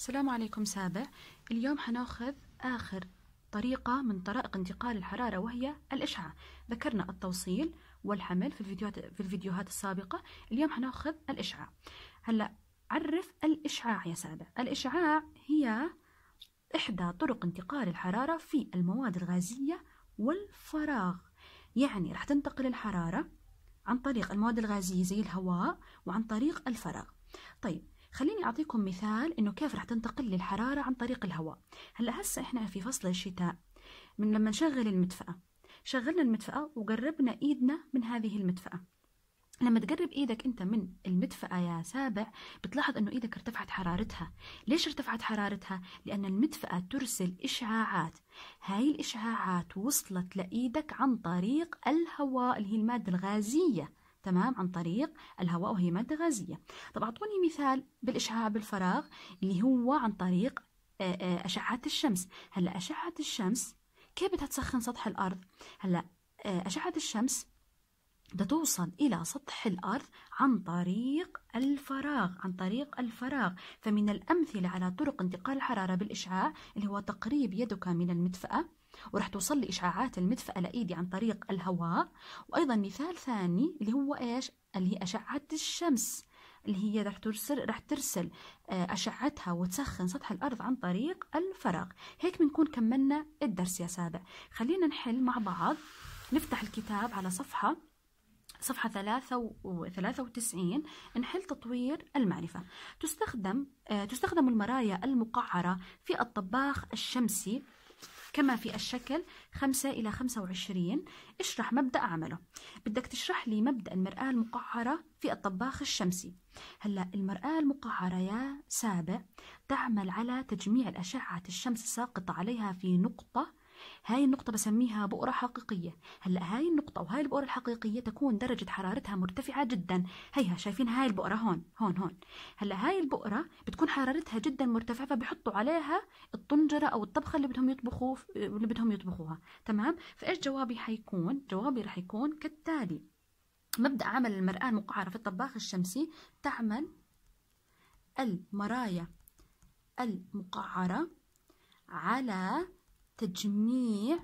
السلام عليكم سابع اليوم حناخذ آخر طريقة من طرائق انتقال الحرارة وهي الإشعاع ذكرنا التوصيل والحمل في الفيديوهات, في الفيديوهات السابقة اليوم حناخذ الإشعاع هلأ عرف الإشعاع يا سابع الإشعاع هي إحدى طرق انتقال الحرارة في المواد الغازية والفراغ يعني رح تنتقل الحرارة عن طريق المواد الغازية زي الهواء وعن طريق الفراغ طيب خليني أعطيكم مثال إنه كيف رح تنتقل لي الحرارة عن طريق الهواء هلا هسا إحنا في فصل الشتاء من لما نشغل المدفأة شغلنا المدفأة وقربنا إيدنا من هذه المدفأة لما تقرب ايدك انت من المدفأة يا سابع بتلاحظ انه ايدك ارتفعت حرارتها ليش ارتفعت حرارتها؟ لان المدفأة ترسل اشعاعات هاي الاشعاعات وصلت لايدك عن طريق الهواء اللي هي المادة الغازية تمام عن طريق الهواء وهي مادة غازية طب أعطوني مثال بالإشعاع بالفراغ اللي هو عن طريق آه، آه، أشعة الشمس هلا أشعة الشمس كيف بدها تسخن سطح الأرض هلا آه، أشعة الشمس بدها توصل إلى سطح الأرض عن طريق الفراغ عن طريق الفراغ فمن الأمثلة على طرق انتقال الحرارة بالإشعاع اللي هو تقريب يدك من المدفأة ورح توصل لي اشعاعات المدفأة لايدي عن طريق الهواء وايضا مثال ثاني اللي هو ايش اللي هي اشعة الشمس اللي هي رح ترسل رح ترسل آه، اشعتها وتسخن سطح الارض عن طريق الفراغ هيك بنكون كملنا الدرس يا سابع خلينا نحل مع بعض نفتح الكتاب على صفحه صفحة 93 نحل تطوير المعرفة تستخدم آه، تستخدم المرايا المقعرة في الطباخ الشمسي كما في الشكل 5 إلى 25 اشرح مبدأ عمله بدك تشرح لي مبدأ المرآة المقعرة في الطباخ الشمسي هلا المرآة المقعرة يا سابع تعمل على تجميع الأشعة الشمس الساقطة عليها في نقطة هاي النقطة بسميها بؤرة حقيقية هلا هاي النقطة وهاي البؤرة الحقيقية تكون درجة حرارتها مرتفعة جدا هيها شايفين هاي البؤرة هون هون هون هلا هاي البؤرة بتكون حرارتها جدا مرتفعة فبحطوا عليها الطنجرة أو الطبخة اللي بدهم يطبخوا اللي بدهم يطبخوها تمام فإيش جوابي حيكون جوابي رح يكون كالتالي مبدأ عمل المرآة المقعرة في الطباخ الشمسي تعمل المرايا المقعرة على تجميع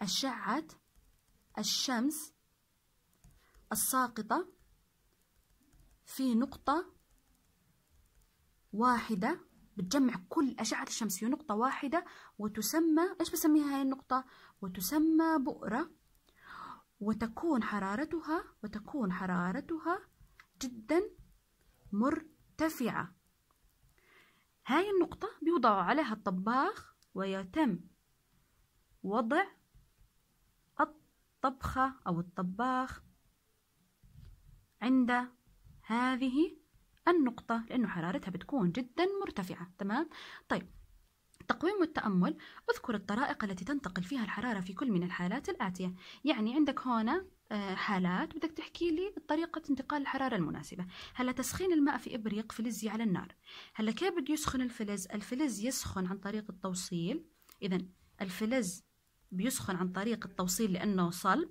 أشعة الشمس الساقطة في نقطة واحدة بتجمع كل أشعة الشمس في نقطة واحدة وتسمى إيش بسميها هاي النقطة وتسمى بؤرة وتكون حرارتها وتكون حرارتها جدا مرتفعة هاي النقطة بيوضع عليها الطباخ ويتم وضع الطبخة أو الطباخ عند هذه النقطة لأنه حرارتها بتكون جدا مرتفعة تمام؟ طيب تقويم التأمل اذكر الطرائق التي تنتقل فيها الحرارة في كل من الحالات الآتية يعني عندك هنا آه، حالات بدك تحكي لي طريقة انتقال الحرارة المناسبة هلا تسخين الماء في إبريق فلزي على النار هلا كيف بده يسخن الفلز الفلز يسخن عن طريق التوصيل إذا الفلز بيسخن عن طريق التوصيل لأنه صلب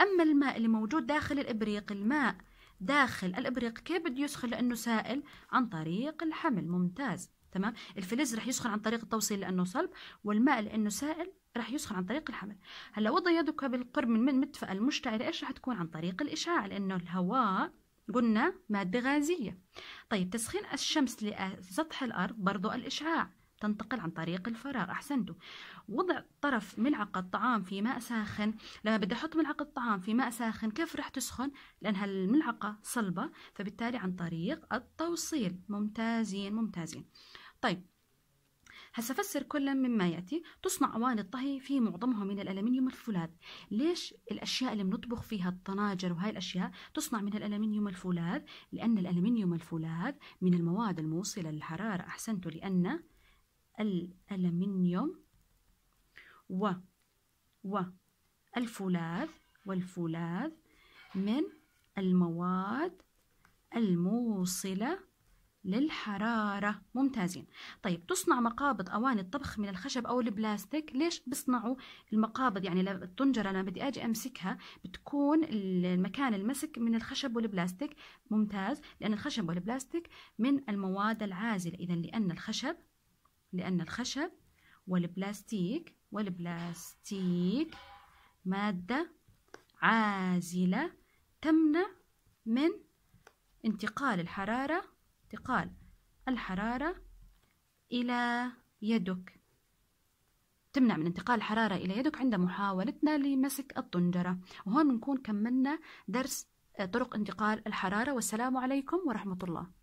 أما الماء اللي موجود داخل الإبريق الماء داخل الإبريق كيف بده يسخن لأنه سائل عن طريق الحمل ممتاز تمام الفلز رح يسخن عن طريق التوصيل لأنه صلب والماء لأنه سائل رح يسخن عن طريق الحمل هلا وضع يدك بالقرب من المدفأة المشتعلة ايش رح تكون عن طريق الإشعاع لأنه الهواء قلنا مادة غازية طيب تسخين الشمس لسطح الأرض برضو الإشعاع تنتقل عن طريق الفراغ أحسنتم وضع طرف ملعقة طعام في ماء ساخن لما بدي أحط ملعقة طعام في ماء ساخن كيف رح تسخن لأن هالملعقة صلبة فبالتالي عن طريق التوصيل ممتازين ممتازين طيب هسا فسر كل مما يأتي تصنع أواني الطهي في معظمها من الألمنيوم الفولاذ ليش الأشياء اللي بنطبخ فيها الطناجر وهاي الأشياء تصنع من الألمنيوم الفولاذ لأن الألمنيوم الفولاذ من المواد الموصلة للحرارة أحسنتوا لأن الألمنيوم و و الفولاذ والفولاذ من المواد الموصلة للحرارة ممتازين طيب تصنع مقابض أواني الطبخ من الخشب أو البلاستيك ليش بصنعوا المقابض يعني الطنجرة لما بدي أجي أمسكها بتكون المكان المسك من الخشب والبلاستيك ممتاز لأن الخشب والبلاستيك من المواد العازلة إذا لأن الخشب لأن الخشب والبلاستيك والبلاستيك مادة عازلة تمنع من انتقال الحرارة انتقال الحرارة إلى يدك تمنع من انتقال الحرارة إلى يدك عند محاولتنا لمسك الطنجرة وهون بنكون كملنا درس آه، طرق انتقال الحرارة والسلام عليكم ورحمة الله